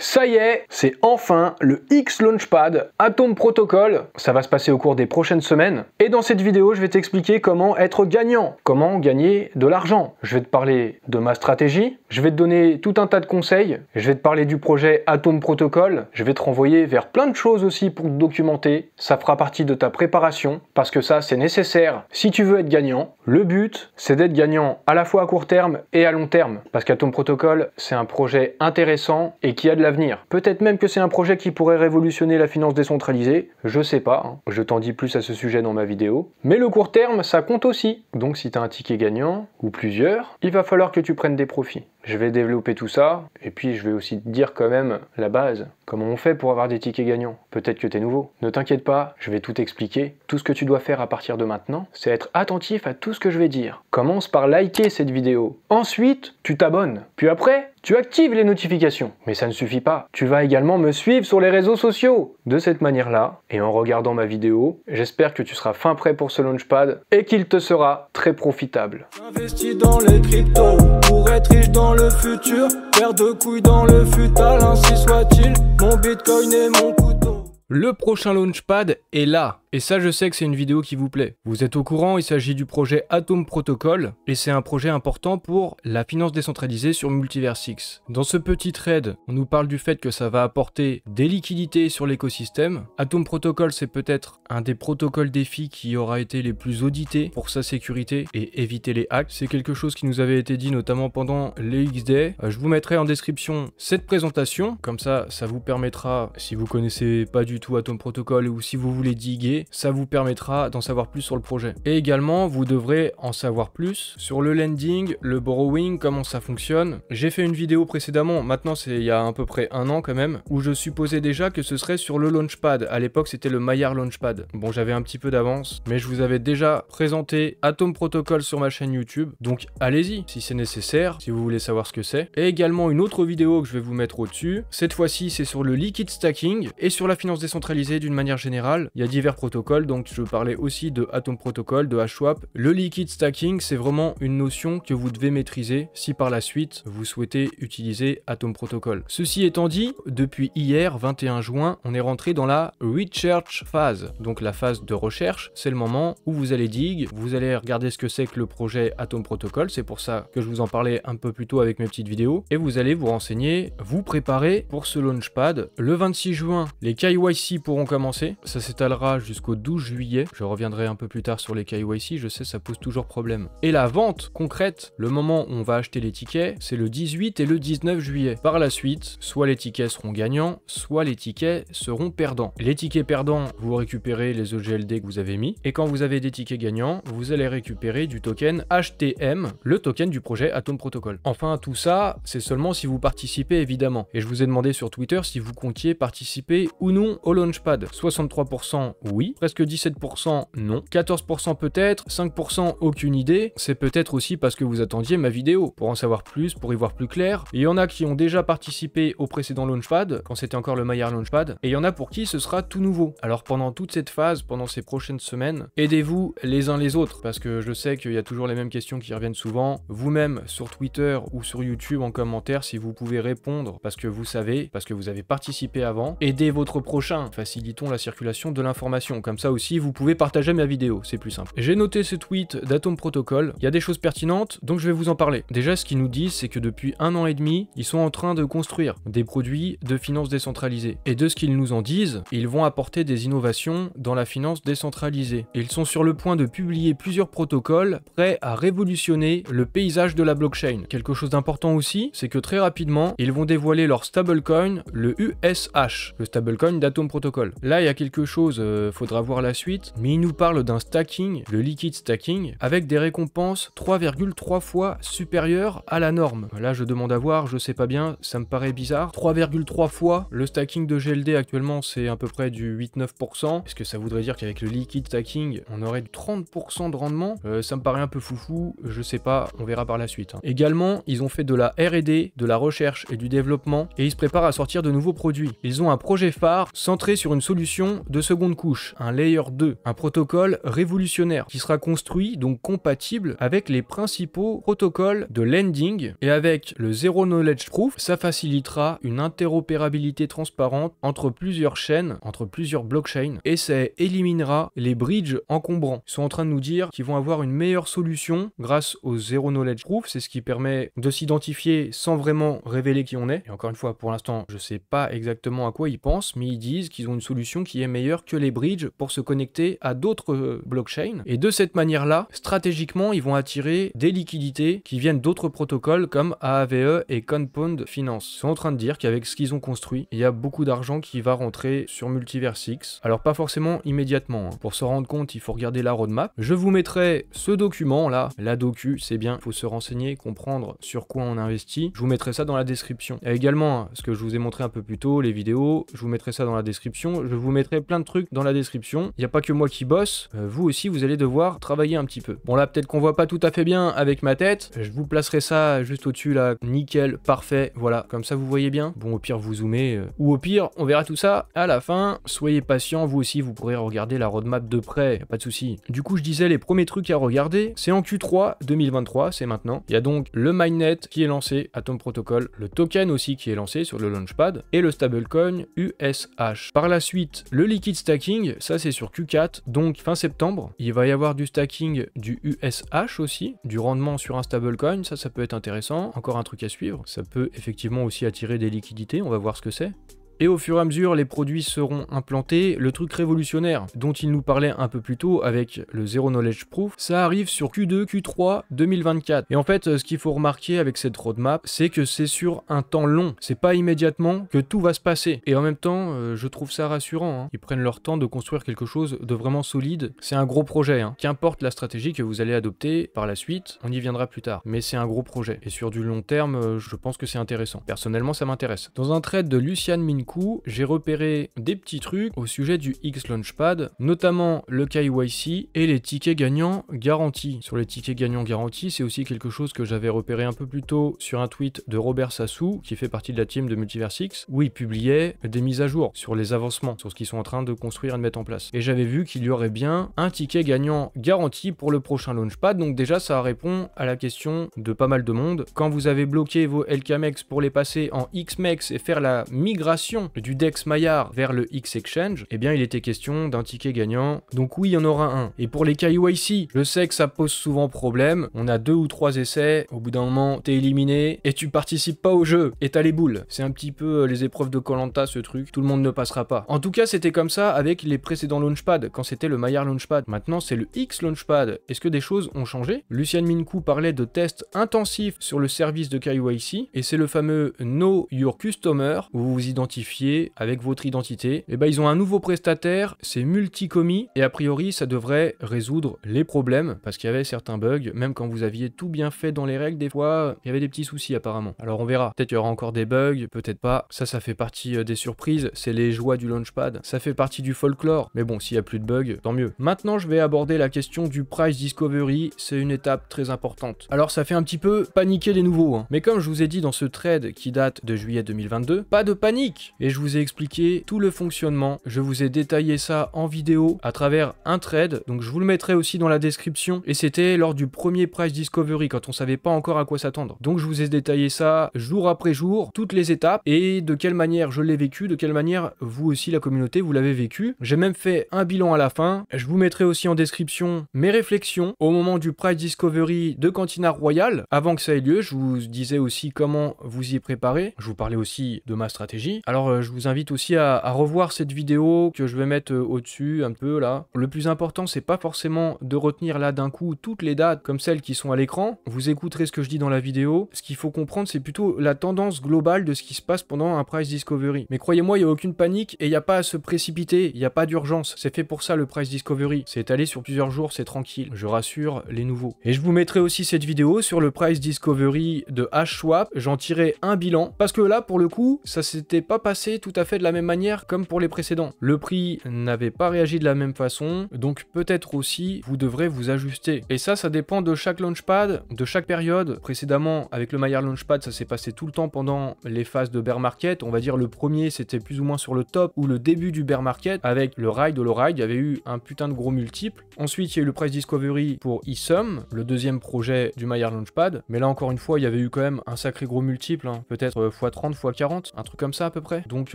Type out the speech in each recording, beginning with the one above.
Ça y est, c'est enfin le X Launchpad Atom Protocol. Ça va se passer au cours des prochaines semaines. Et dans cette vidéo, je vais t'expliquer comment être gagnant, comment gagner de l'argent. Je vais te parler de ma stratégie, je vais te donner tout un tas de conseils, je vais te parler du projet Atom Protocol, je vais te renvoyer vers plein de choses aussi pour te documenter. Ça fera partie de ta préparation parce que ça, c'est nécessaire si tu veux être gagnant. Le but, c'est d'être gagnant à la fois à court terme et à long terme parce qu'Atom Protocol, c'est un projet intéressant et qui a de la Peut-être même que c'est un projet qui pourrait révolutionner la finance décentralisée, je sais pas, hein. je t'en dis plus à ce sujet dans ma vidéo. Mais le court terme, ça compte aussi. Donc si t'as un ticket gagnant, ou plusieurs, il va falloir que tu prennes des profits. Je vais développer tout ça, et puis je vais aussi te dire quand même la base. Comment on fait pour avoir des tickets gagnants Peut-être que t'es nouveau. Ne t'inquiète pas, je vais tout expliquer. Tout ce que tu dois faire à partir de maintenant, c'est être attentif à tout ce que je vais dire. Commence par liker cette vidéo. Ensuite, tu t'abonnes. Puis après, tu actives les notifications. Mais ça ne suffit pas. Tu vas également me suivre sur les réseaux sociaux. De cette manière-là, et en regardant ma vidéo, j'espère que tu seras fin prêt pour ce launchpad et qu'il te sera très profitable. Investis dans les cryptos pour être le futur, paire de couilles dans le futal, ainsi soit-il, mon bitcoin et mon couteau. Le prochain launchpad est là, et ça je sais que c'est une vidéo qui vous plaît. Vous êtes au courant, il s'agit du projet Atom Protocol, et c'est un projet important pour la finance décentralisée sur Multiverse X. Dans ce petit trade, on nous parle du fait que ça va apporter des liquidités sur l'écosystème. Atom Protocol c'est peut-être un des protocoles défi qui aura été les plus audités pour sa sécurité et éviter les hacks. C'est quelque chose qui nous avait été dit notamment pendant les x euh, Je vous mettrai en description cette présentation, comme ça ça vous permettra, si vous connaissez pas du tout Atom Protocol ou si vous voulez diguer, ça vous permettra d'en savoir plus sur le projet. Et également, vous devrez en savoir plus sur le lending, le borrowing, comment ça fonctionne. J'ai fait une vidéo précédemment, maintenant c'est il y a à peu près un an quand même, où je supposais déjà que ce serait sur le Launchpad. À l'époque, c'était le Maillard Launchpad. Bon, j'avais un petit peu d'avance, mais je vous avais déjà présenté Atom Protocol sur ma chaîne YouTube, donc allez-y si c'est nécessaire, si vous voulez savoir ce que c'est. Et également une autre vidéo que je vais vous mettre au-dessus. Cette fois-ci, c'est sur le liquid stacking et sur la finance décentralisée d'une manière générale. Il y a divers donc je parlais aussi de Atom Protocol, de HWAP. Le Liquid Stacking, c'est vraiment une notion que vous devez maîtriser si par la suite vous souhaitez utiliser Atom Protocol. Ceci étant dit, depuis hier, 21 juin, on est rentré dans la Research phase, donc la phase de recherche. C'est le moment où vous allez dig, vous allez regarder ce que c'est que le projet Atom Protocol, c'est pour ça que je vous en parlais un peu plus tôt avec mes petites vidéos, et vous allez vous renseigner, vous préparer pour ce launchpad. Le 26 juin, les KYC pourront commencer, ça s'étalera jusqu'à jusqu'au 12 juillet. Je reviendrai un peu plus tard sur les KYC, je sais ça pose toujours problème. Et la vente concrète, le moment où on va acheter les tickets, c'est le 18 et le 19 juillet. Par la suite, soit les tickets seront gagnants, soit les tickets seront perdants. Les tickets perdants, vous récupérez les OGLD que vous avez mis, et quand vous avez des tickets gagnants, vous allez récupérer du token HTM, le token du projet Atom Protocol. Enfin, tout ça, c'est seulement si vous participez évidemment. Et je vous ai demandé sur Twitter si vous comptiez participer ou non au Launchpad. 63% oui, presque 17% non, 14% peut-être, 5% aucune idée, c'est peut-être aussi parce que vous attendiez ma vidéo, pour en savoir plus, pour y voir plus clair, il y en a qui ont déjà participé au précédent Launchpad, quand c'était encore le Maillard Launchpad, et il y en a pour qui ce sera tout nouveau. Alors pendant toute cette phase, pendant ces prochaines semaines, aidez-vous les uns les autres, parce que je sais qu'il y a toujours les mêmes questions qui reviennent souvent, vous-même sur Twitter ou sur YouTube en commentaire si vous pouvez répondre, parce que vous savez, parce que vous avez participé avant, aidez votre prochain, facilitons la circulation de l'information comme ça aussi vous pouvez partager ma vidéo, c'est plus simple. J'ai noté ce tweet d'Atom Protocol, il y a des choses pertinentes, donc je vais vous en parler. Déjà ce qu'ils nous disent, c'est que depuis un an et demi, ils sont en train de construire des produits de finance décentralisée. Et de ce qu'ils nous en disent, ils vont apporter des innovations dans la finance décentralisée. Ils sont sur le point de publier plusieurs protocoles prêts à révolutionner le paysage de la blockchain. Quelque chose d'important aussi, c'est que très rapidement, ils vont dévoiler leur stablecoin, le USH, le stablecoin d'Atom Protocol. Là, il y a quelque chose, euh, avoir la suite, mais il nous parle d'un stacking, le liquid stacking, avec des récompenses 3,3 fois supérieures à la norme. Là je demande à voir, je sais pas bien, ça me paraît bizarre. 3,3 fois, le stacking de GLD actuellement c'est à peu près du 8-9%, est-ce que ça voudrait dire qu'avec le liquid stacking on aurait du 30% de rendement euh, Ça me paraît un peu foufou, je sais pas, on verra par la suite. Hein. Également, ils ont fait de la R&D, de la recherche et du développement, et ils se préparent à sortir de nouveaux produits. Ils ont un projet phare centré sur une solution de seconde couche, un Layer 2, un protocole révolutionnaire qui sera construit donc compatible avec les principaux protocoles de lending et avec le Zero Knowledge Proof, ça facilitera une interopérabilité transparente entre plusieurs chaînes, entre plusieurs blockchains et ça éliminera les bridges encombrants. Ils sont en train de nous dire qu'ils vont avoir une meilleure solution grâce au Zero Knowledge Proof, c'est ce qui permet de s'identifier sans vraiment révéler qui on est. Et encore une fois, pour l'instant, je sais pas exactement à quoi ils pensent, mais ils disent qu'ils ont une solution qui est meilleure que les bridges pour se connecter à d'autres euh, blockchains. Et de cette manière-là, stratégiquement, ils vont attirer des liquidités qui viennent d'autres protocoles comme AAVE et Compound Finance. Ils sont en train de dire qu'avec ce qu'ils ont construit, il y a beaucoup d'argent qui va rentrer sur Multiverse X. Alors pas forcément immédiatement. Hein. Pour se rendre compte, il faut regarder la roadmap. Je vous mettrai ce document là, la docu, c'est bien, il faut se renseigner, comprendre sur quoi on investit. Je vous mettrai ça dans la description. Et également, hein, ce que je vous ai montré un peu plus tôt, les vidéos, je vous mettrai ça dans la description. Je vous mettrai plein de trucs dans la description il n'y a pas que moi qui bosse, euh, vous aussi vous allez devoir travailler un petit peu. Bon là peut-être qu'on voit pas tout à fait bien avec ma tête, je vous placerai ça juste au-dessus là, nickel, parfait, voilà, comme ça vous voyez bien. Bon au pire vous zoomez, euh. ou au pire on verra tout ça à la fin, soyez patient, vous aussi vous pourrez regarder la roadmap de près, pas de souci. Du coup je disais les premiers trucs à regarder, c'est en Q3 2023, c'est maintenant. Il y a donc le Mindnet qui est lancé, Atom Protocol, le token aussi qui est lancé sur le launchpad, et le stablecoin USH. Par la suite, le liquid stacking, ça c'est sur Q4. Donc fin septembre, il va y avoir du stacking du USH aussi, du rendement sur un stablecoin, ça ça peut être intéressant, encore un truc à suivre. Ça peut effectivement aussi attirer des liquidités, on va voir ce que c'est. Et au fur et à mesure, les produits seront implantés. Le truc révolutionnaire dont il nous parlait un peu plus tôt avec le Zero Knowledge Proof, ça arrive sur Q2, Q3 2024. Et en fait, ce qu'il faut remarquer avec cette roadmap, c'est que c'est sur un temps long. C'est pas immédiatement que tout va se passer. Et en même temps, euh, je trouve ça rassurant. Hein. Ils prennent leur temps de construire quelque chose de vraiment solide. C'est un gros projet. Hein. Qu'importe la stratégie que vous allez adopter par la suite, on y viendra plus tard. Mais c'est un gros projet. Et sur du long terme, euh, je pense que c'est intéressant. Personnellement, ça m'intéresse. Dans un trade de Lucian Minko, j'ai repéré des petits trucs au sujet du X Launchpad, notamment le KYC et les tickets gagnants garantis. Sur les tickets gagnants garantis, c'est aussi quelque chose que j'avais repéré un peu plus tôt sur un tweet de Robert Sassou, qui fait partie de la team de Multiverse X, où il publiait des mises à jour sur les avancements, sur ce qu'ils sont en train de construire et de mettre en place. Et j'avais vu qu'il y aurait bien un ticket gagnant garanti pour le prochain Launchpad, donc déjà ça répond à la question de pas mal de monde. Quand vous avez bloqué vos LKMX e pour les passer en XMEX e et faire la migration du DEX Maillard vers le X Exchange, eh bien il était question d'un ticket gagnant, donc oui il y en aura un. Et pour les KYC, je sais que ça pose souvent problème, on a deux ou trois essais, au bout d'un moment t'es éliminé et tu participes pas au jeu, et t'as les boules. C'est un petit peu euh, les épreuves de Colanta ce truc, tout le monde ne passera pas. En tout cas c'était comme ça avec les précédents Launchpad, quand c'était le Maillard Launchpad. Maintenant c'est le X Launchpad. Est-ce que des choses ont changé Lucien Minkou parlait de tests intensifs sur le service de KYC, et c'est le fameux No Your Customer, où vous vous identifiez avec votre identité, et eh ben ils ont un nouveau prestataire, c'est multicommis, et a priori ça devrait résoudre les problèmes, parce qu'il y avait certains bugs, même quand vous aviez tout bien fait dans les règles, des fois il y avait des petits soucis apparemment. Alors on verra, peut-être il y aura encore des bugs, peut-être pas, ça ça fait partie euh, des surprises, c'est les joies du launchpad, ça fait partie du folklore, mais bon s'il y a plus de bugs, tant mieux. Maintenant je vais aborder la question du price discovery, c'est une étape très importante. Alors ça fait un petit peu paniquer les nouveaux, hein. mais comme je vous ai dit dans ce trade qui date de juillet 2022, pas de panique et je vous ai expliqué tout le fonctionnement. Je vous ai détaillé ça en vidéo à travers un trade, donc je vous le mettrai aussi dans la description. Et c'était lors du premier price discovery quand on savait pas encore à quoi s'attendre. Donc je vous ai détaillé ça jour après jour, toutes les étapes et de quelle manière je l'ai vécu, de quelle manière vous aussi la communauté vous l'avez vécu. J'ai même fait un bilan à la fin. Je vous mettrai aussi en description mes réflexions au moment du price discovery de Cantina Royal avant que ça ait lieu. Je vous disais aussi comment vous y préparer. Je vous parlais aussi de ma stratégie. Alors euh, je vous invite aussi à, revoir cette vidéo que je vais mettre euh, au-dessus un peu là. Le plus important, c'est pas forcément de retenir là d'un coup toutes les dates comme celles qui sont à l'écran. Vous écouterez ce que je dis dans la vidéo. Ce qu'il faut comprendre, c'est plutôt la tendance globale de ce qui se passe pendant un price discovery. Mais croyez-moi, il n'y a aucune panique et il n'y a pas à se précipiter, il n'y a pas d'urgence. C'est fait pour ça le price discovery. C'est allé sur plusieurs jours, c'est tranquille. Je rassure les nouveaux. Et je vous mettrai aussi cette vidéo sur le price discovery de H-Swap. J'en tirerai un bilan parce que là, pour le coup, ça s'était pas passé tout à fait de la même manière comme pour les précédents. Le prix n'avait pas réagi de la même façon, donc peut-être aussi vous devrez vous ajuster. Et ça, ça dépend de chaque launchpad, de chaque période. Précédemment, avec le Maillard Launchpad, ça s'est passé tout le temps pendant les phases de bear market. On va dire le premier, c'était plus ou moins sur le top ou le début du bear market. Avec le ride, le ride, il y avait eu un putain de gros multiple. Ensuite, il y a eu le price discovery pour eSum, le deuxième projet du Maillard Launchpad. Mais là, encore une fois, il y avait eu quand même un sacré gros multiple, hein. peut-être x30, euh, x40, un truc comme ça à peu près donc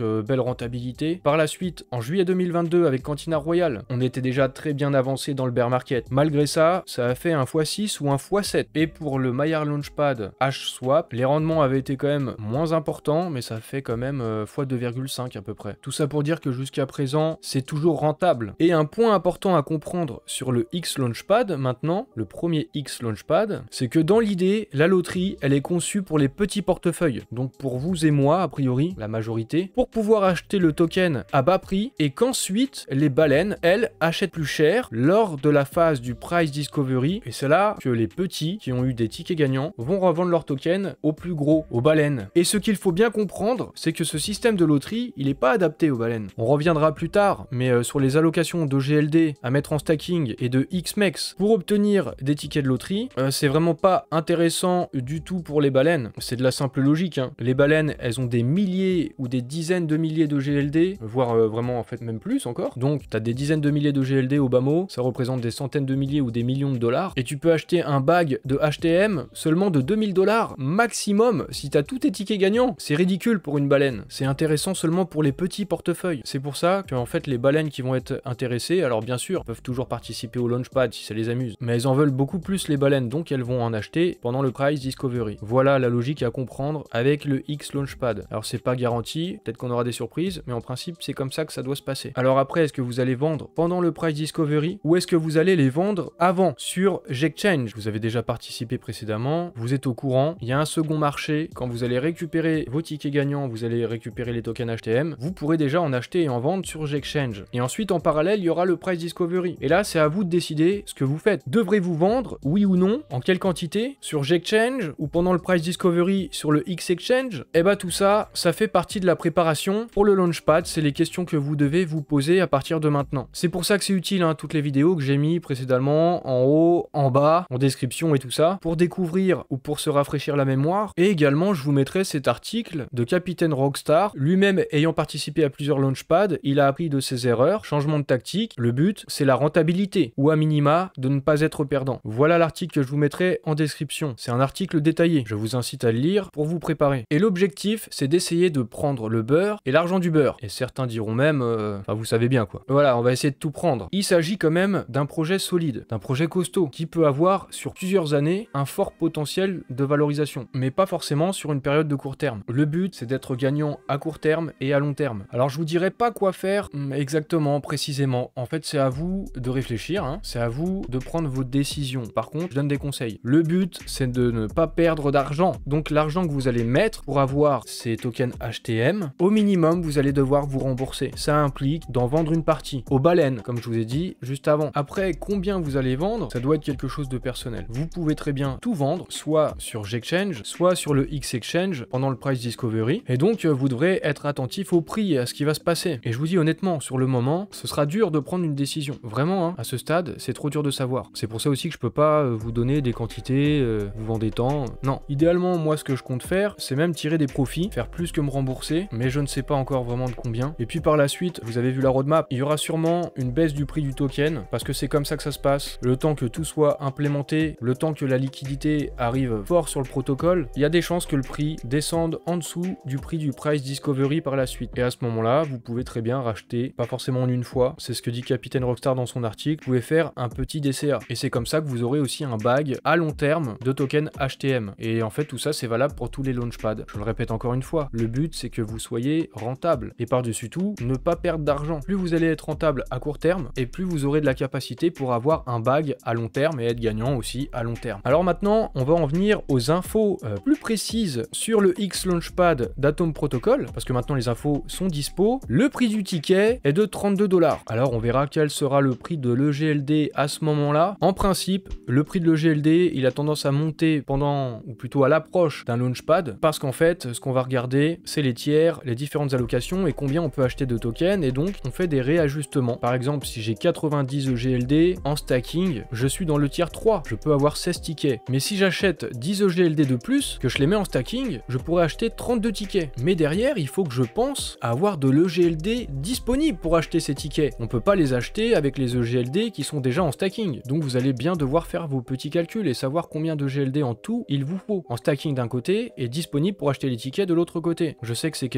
euh, belle rentabilité. Par la suite, en juillet 2022, avec Cantina Royal, on était déjà très bien avancé dans le bear market. Malgré ça, ça a fait un x6 ou un x7. Et pour le Maillard Launchpad H-Swap, les rendements avaient été quand même moins importants, mais ça fait quand même euh, x2,5 à peu près. Tout ça pour dire que jusqu'à présent, c'est toujours rentable. Et un point important à comprendre sur le X Launchpad maintenant, le premier X Launchpad, c'est que dans l'idée, la loterie, elle est conçue pour les petits portefeuilles. Donc pour vous et moi, a priori, la majorité pour pouvoir acheter le token à bas prix et qu'ensuite les baleines, elles, achètent plus cher lors de la phase du price discovery. Et c'est là que les petits qui ont eu des tickets gagnants vont revendre leur token aux plus gros, aux baleines. Et ce qu'il faut bien comprendre, c'est que ce système de loterie, il n'est pas adapté aux baleines. On reviendra plus tard, mais euh, sur les allocations de GLD à mettre en stacking et de XMEX pour obtenir des tickets de loterie, euh, c'est vraiment pas intéressant du tout pour les baleines. C'est de la simple logique. Hein. Les baleines, elles ont des milliers ou des dizaines de milliers de GLD, voire euh, vraiment en fait même plus encore. Donc tu as des dizaines de milliers de GLD au bas mot, ça représente des centaines de milliers ou des millions de dollars, et tu peux acheter un bag de HTM seulement de 2000 dollars maximum si tu as tous tes tickets gagnants. C'est ridicule pour une baleine, c'est intéressant seulement pour les petits portefeuilles. C'est pour ça que en fait les baleines qui vont être intéressées, alors bien sûr, peuvent toujours participer au launchpad si ça les amuse, mais elles en veulent beaucoup plus les baleines, donc elles vont en acheter pendant le Price Discovery. Voilà la logique à comprendre avec le X Launchpad. Alors c'est pas garanti, peut-être qu'on aura des surprises, mais en principe c'est comme ça que ça doit se passer. Alors après, est-ce que vous allez vendre pendant le price discovery ou est-ce que vous allez les vendre avant sur J'Exchange Vous avez déjà participé précédemment, vous êtes au courant, il y a un second marché, quand vous allez récupérer vos tickets gagnants, vous allez récupérer les tokens HTM, vous pourrez déjà en acheter et en vendre sur J'Exchange. Et ensuite en parallèle, il y aura le price discovery. Et là, c'est à vous de décider ce que vous faites. Devrez-vous vendre, oui ou non, en quelle quantité, sur J'Exchange ou pendant le price discovery sur le X Exchange Eh bah tout ça, ça fait partie de la préparation, pour le Launchpad, c'est les questions que vous devez vous poser à partir de maintenant. C'est pour ça que c'est utile, hein, toutes les vidéos que j'ai mis précédemment, en haut, en bas, en description et tout ça, pour découvrir ou pour se rafraîchir la mémoire. Et également, je vous mettrai cet article de Capitaine Rockstar, lui-même ayant participé à plusieurs Launchpads, il a appris de ses erreurs, changement de tactique, le but, c'est la rentabilité, ou à minima, de ne pas être perdant. Voilà l'article que je vous mettrai en description. C'est un article détaillé, je vous incite à le lire pour vous préparer. Et l'objectif, c'est d'essayer de prendre le le beurre et l'argent du beurre. Et certains diront même, euh, enfin vous savez bien quoi. Voilà, on va essayer de tout prendre. Il s'agit quand même d'un projet solide, d'un projet costaud, qui peut avoir sur plusieurs années un fort potentiel de valorisation, mais pas forcément sur une période de court terme. Le but, c'est d'être gagnant à court terme et à long terme. Alors je vous dirai pas quoi faire hum, exactement, précisément. En fait, c'est à vous de réfléchir, hein. c'est à vous de prendre vos décisions. Par contre, je donne des conseils. Le but, c'est de ne pas perdre d'argent. Donc l'argent que vous allez mettre pour avoir ces tokens HTM, au minimum, vous allez devoir vous rembourser. Ça implique d'en vendre une partie aux baleines, comme je vous ai dit juste avant. Après, combien vous allez vendre, ça doit être quelque chose de personnel. Vous pouvez très bien tout vendre, soit sur G-Exchange, soit sur le X Exchange pendant le price discovery. Et donc, euh, vous devrez être attentif au prix et à ce qui va se passer. Et je vous dis honnêtement, sur le moment, ce sera dur de prendre une décision. Vraiment, hein. à ce stade, c'est trop dur de savoir. C'est pour ça aussi que je peux pas euh, vous donner des quantités, euh, vous vendez tant. Non. Idéalement, moi, ce que je compte faire, c'est même tirer des profits, faire plus que me rembourser, mais je ne sais pas encore vraiment de combien. Et puis par la suite, vous avez vu la roadmap, il y aura sûrement une baisse du prix du token, parce que c'est comme ça que ça se passe. Le temps que tout soit implémenté, le temps que la liquidité arrive fort sur le protocole, il y a des chances que le prix descende en dessous du prix du price discovery par la suite. Et à ce moment-là, vous pouvez très bien racheter, pas forcément en une fois, c'est ce que dit Capitaine Rockstar dans son article, vous pouvez faire un petit DCA. Et c'est comme ça que vous aurez aussi un bag à long terme de token HTM. Et en fait, tout ça, c'est valable pour tous les launchpads. Je le répète encore une fois, le but, c'est que vous soyez rentable. Et par-dessus tout, ne pas perdre d'argent. Plus vous allez être rentable à court terme, et plus vous aurez de la capacité pour avoir un bag à long terme et être gagnant aussi à long terme. Alors maintenant, on va en venir aux infos euh, plus précises sur le X Launchpad d'Atom Protocol, parce que maintenant les infos sont dispo. Le prix du ticket est de 32 dollars. Alors on verra quel sera le prix de l'EGLD à ce moment-là. En principe, le prix de l'EGLD, il a tendance à monter pendant, ou plutôt à l'approche d'un launchpad, parce qu'en fait, ce qu'on va regarder, c'est les tiers les différentes allocations et combien on peut acheter de tokens et donc on fait des réajustements. Par exemple, si j'ai 90 EGLD en stacking, je suis dans le tiers 3, je peux avoir 16 tickets. Mais si j'achète 10 EGLD de plus, que je les mets en stacking, je pourrais acheter 32 tickets. Mais derrière, il faut que je pense à avoir de l'EGLD disponible pour acheter ces tickets. On peut pas les acheter avec les EGLD qui sont déjà en stacking. Donc vous allez bien devoir faire vos petits calculs et savoir combien de GLD en tout il vous faut. En stacking d'un côté et disponible pour acheter les tickets de l'autre côté. Je sais que c'est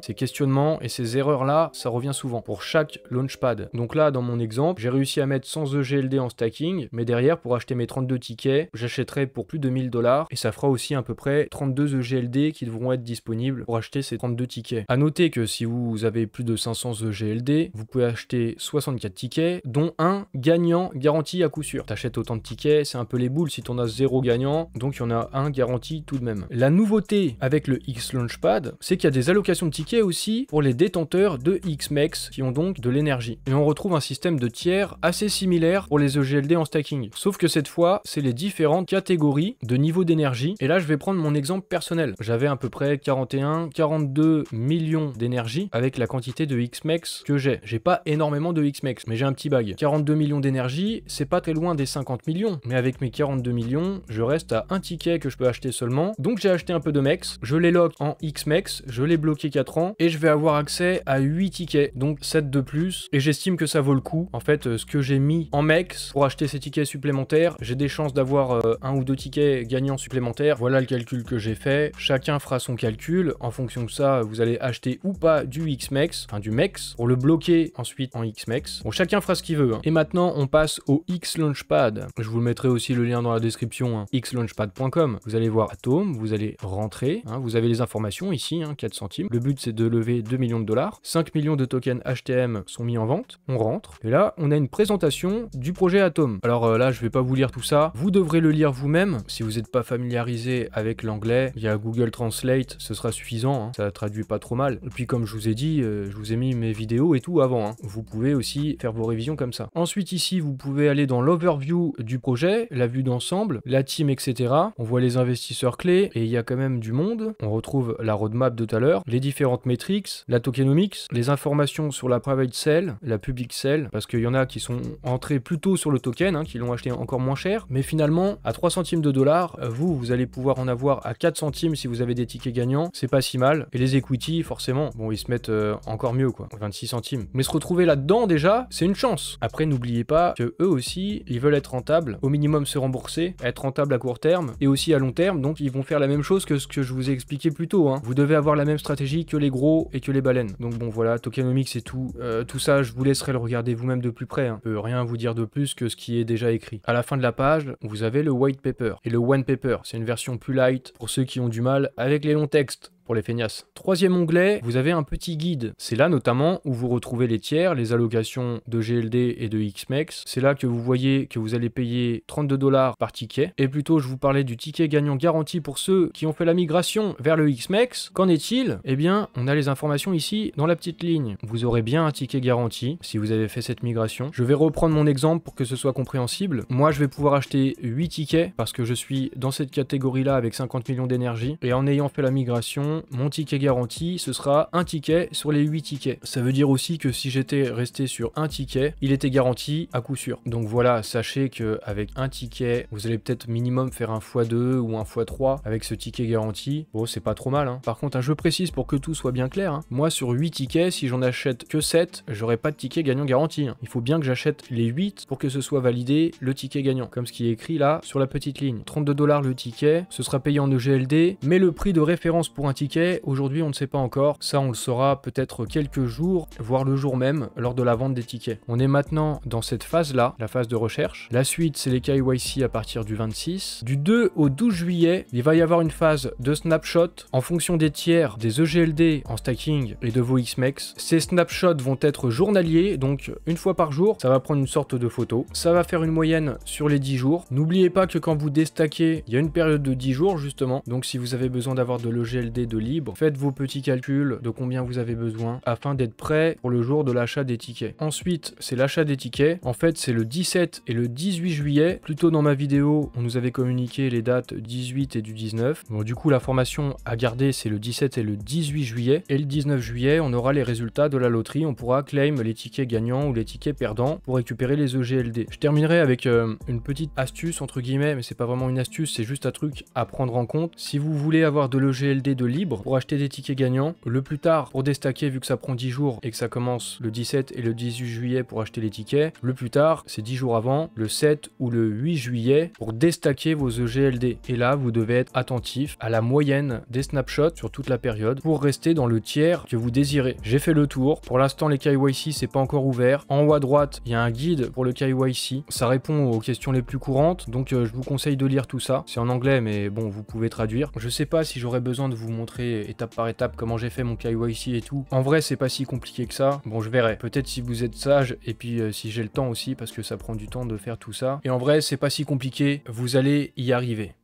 ces questionnements et ces erreurs-là, ça revient souvent pour chaque launchpad. Donc là, dans mon exemple, j'ai réussi à mettre 100 EGLD en stacking, mais derrière, pour acheter mes 32 tickets, j'achèterai pour plus de 1000 dollars et ça fera aussi à peu près 32 EGLD qui devront être disponibles pour acheter ces 32 tickets. À noter que si vous avez plus de 500 EGLD, vous pouvez acheter 64 tickets, dont un gagnant garanti à coup sûr. T'achètes autant de tickets, c'est un peu les boules si t'en as zéro gagnant, donc il y en a un garanti tout de même. La nouveauté avec le X Launchpad, c'est qu'il y a des allocations de tickets aussi pour les détenteurs de XMEX qui ont donc de l'énergie. Et on retrouve un système de tiers assez similaire pour les EGLD en stacking. Sauf que cette fois, c'est les différentes catégories de niveau d'énergie. Et là, je vais prendre mon exemple personnel. J'avais à peu près 41, 42 millions d'énergie avec la quantité de XMEX que j'ai. J'ai pas énormément de XMEX, mais j'ai un petit bag. 42 millions d'énergie, c'est pas très loin des 50 millions. Mais avec mes 42 millions, je reste à un ticket que je peux acheter seulement. Donc j'ai acheté un peu de MEX, je les lock en XMEX, je les bloque 4 ans et je vais avoir accès à 8 tickets, donc 7 de plus. Et j'estime que ça vaut le coup. En fait, euh, ce que j'ai mis en MEX pour acheter ces tickets supplémentaires, j'ai des chances d'avoir euh, un ou deux tickets gagnants supplémentaires. Voilà le calcul que j'ai fait. Chacun fera son calcul. En fonction de ça, vous allez acheter ou pas du XMEX, enfin du MEX, pour le bloquer ensuite en XMEX. Bon, chacun fera ce qu'il veut. Hein. Et maintenant, on passe au X Launchpad. Je vous le mettrai aussi le lien dans la description, hein. xlaunchpad.com. Vous allez voir Atom, vous allez rentrer, hein. vous avez les informations ici, 4 centimes le but c'est de lever 2 millions de dollars. 5 millions de tokens HTM sont mis en vente. On rentre. Et là, on a une présentation du projet Atom. Alors euh, là, je vais pas vous lire tout ça. Vous devrez le lire vous-même. Si vous n'êtes pas familiarisé avec l'anglais, il via Google Translate, ce sera suffisant. Hein. Ça traduit pas trop mal. Et puis comme je vous ai dit, euh, je vous ai mis mes vidéos et tout avant. Hein. Vous pouvez aussi faire vos révisions comme ça. Ensuite ici, vous pouvez aller dans l'overview du projet, la vue d'ensemble, la team, etc. On voit les investisseurs clés et il y a quand même du monde. On retrouve la roadmap de tout à l'heure, les différentes métriques, la tokenomics, les informations sur la private cell, la public sale, parce qu'il y en a qui sont entrés plutôt sur le token, hein, qui l'ont acheté encore moins cher, mais finalement, à 3 centimes de dollars, euh, vous, vous allez pouvoir en avoir à 4 centimes si vous avez des tickets gagnants, c'est pas si mal. Et les equity, forcément, bon, ils se mettent euh, encore mieux, quoi, 26 centimes. Mais se retrouver là-dedans, déjà, c'est une chance. Après, n'oubliez pas que eux aussi, ils veulent être rentables, au minimum se rembourser, être rentable à court terme et aussi à long terme, donc ils vont faire la même chose que ce que je vous ai expliqué plus tôt. Hein. Vous devez avoir la même stratégie que les gros et que les baleines. Donc bon voilà, tokenomics et tout, euh, tout ça je vous laisserai le regarder vous-même de plus près. On hein. Je peux rien vous dire de plus que ce qui est déjà écrit. À la fin de la page, vous avez le white paper et le one paper. C'est une version plus light pour ceux qui ont du mal avec les longs textes pour les feignasses. Troisième onglet, vous avez un petit guide. C'est là notamment où vous retrouvez les tiers, les allocations de GLD et de XMEX. E C'est là que vous voyez que vous allez payer 32 dollars par ticket. Et plutôt, je vous parlais du ticket gagnant garanti pour ceux qui ont fait la migration vers le XMEX. E Qu'en est-il Eh bien, on a les informations ici dans la petite ligne. Vous aurez bien un ticket garanti si vous avez fait cette migration. Je vais reprendre mon exemple pour que ce soit compréhensible. Moi, je vais pouvoir acheter 8 tickets parce que je suis dans cette catégorie-là avec 50 millions d'énergie. Et en ayant fait la migration, mon ticket garanti, ce sera un ticket sur les 8 tickets. Ça veut dire aussi que si j'étais resté sur un ticket, il était garanti à coup sûr. Donc voilà, sachez que avec un ticket, vous allez peut-être minimum faire un x2 ou un x3 avec ce ticket garanti. Bon, c'est pas trop mal. Hein. Par contre, un je précise pour que tout soit bien clair, hein. moi sur 8 tickets, si j'en achète que 7, j'aurai pas de ticket gagnant garanti. Hein. Il faut bien que j'achète les 8 pour que ce soit validé le ticket gagnant, comme ce qui est écrit là sur la petite ligne. 32 dollars le ticket, ce sera payé en EGLD, mais le prix de référence pour un ticket aujourd'hui on ne sait pas encore, ça on le saura peut-être quelques jours, voire le jour même, lors de la vente des tickets. On est maintenant dans cette phase-là, la phase de recherche. La suite c'est les KYC à partir du 26. Du 2 au 12 juillet, il va y avoir une phase de snapshot en fonction des tiers, des EGLD en stacking et de vos XMEX. E Ces snapshots vont être journaliers, donc une fois par jour, ça va prendre une sorte de photo. Ça va faire une moyenne sur les 10 jours. N'oubliez pas que quand vous déstackez, il y a une période de 10 jours justement, donc si vous avez besoin d'avoir de l'EGLD de libre, faites vos petits calculs de combien vous avez besoin afin d'être prêt pour le jour de l'achat des tickets. Ensuite, c'est l'achat des tickets. En fait, c'est le 17 et le 18 juillet. plutôt dans ma vidéo, on nous avait communiqué les dates 18 et du 19. Donc, du coup, la formation à garder, c'est le 17 et le 18 juillet. Et le 19 juillet, on aura les résultats de la loterie. On pourra claim les tickets gagnants ou les tickets perdants pour récupérer les EGLD. Je terminerai avec euh, une petite astuce, entre guillemets, mais c'est pas vraiment une astuce, c'est juste un truc à prendre en compte. Si vous voulez avoir de l'EGLD de libre, pour acheter des tickets gagnants. Le plus tard pour déstacker vu que ça prend 10 jours et que ça commence le 17 et le 18 juillet pour acheter les tickets. Le plus tard, c'est 10 jours avant, le 7 ou le 8 juillet pour déstacker vos EGLD. Et là, vous devez être attentif à la moyenne des snapshots sur toute la période pour rester dans le tiers que vous désirez. J'ai fait le tour. Pour l'instant, les KYC, c'est pas encore ouvert. En haut à droite, il y a un guide pour le KYC. Ça répond aux questions les plus courantes. Donc, euh, je vous conseille de lire tout ça. C'est en anglais, mais bon, vous pouvez traduire. Je sais pas si j'aurais besoin de vous montrer étape par étape comment j'ai fait mon ici et tout. En vrai, c'est pas si compliqué que ça. Bon, je verrai. Peut-être si vous êtes sage et puis euh, si j'ai le temps aussi parce que ça prend du temps de faire tout ça. Et en vrai, c'est pas si compliqué. Vous allez y arriver.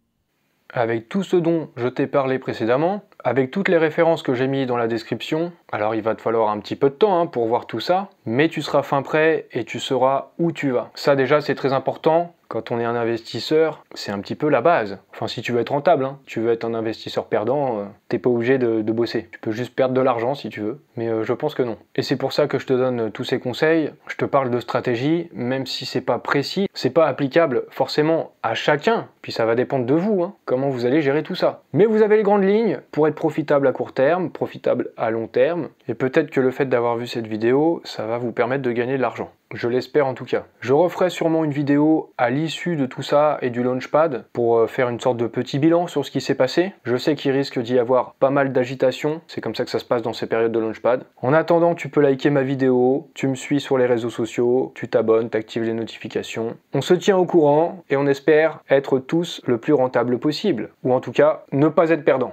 Avec tout ce dont je t'ai parlé précédemment, avec toutes les références que j'ai mis dans la description, alors il va te falloir un petit peu de temps hein, pour voir tout ça, mais tu seras fin prêt et tu sauras où tu vas. Ça déjà c'est très important, quand on est un investisseur, c'est un petit peu la base. Enfin, si tu veux être rentable, hein. tu veux être un investisseur perdant, tu euh, t'es pas obligé de, bosser. Tu peux juste perdre de l'argent si tu veux, mais euh, je pense que non. Et c'est pour ça que je te donne euh, tous ces conseils. Je te parle de stratégie, même si c'est pas précis, c'est pas applicable forcément à chacun, puis ça va dépendre de vous, hein, comment vous allez gérer tout ça. Mais vous avez les grandes lignes pour être profitable à court terme, profitable à long terme, et peut-être que le fait d'avoir vu cette vidéo, ça va vous permettre de gagner de l'argent. Je l'espère en tout cas. Je referai sûrement une vidéo à l'issue de tout ça et du launchpad pour euh, faire une sorte de petit bilan sur ce qui s'est passé. Je sais qu'il risque d'y avoir pas mal d'agitation. C'est comme ça que ça se passe dans ces périodes de launchpad. En attendant, tu peux liker ma vidéo, tu me suis sur les réseaux sociaux, tu t'abonnes, tu actives les notifications. On se tient au courant et on espère être tous le plus rentable possible. Ou en tout cas, ne pas être perdant.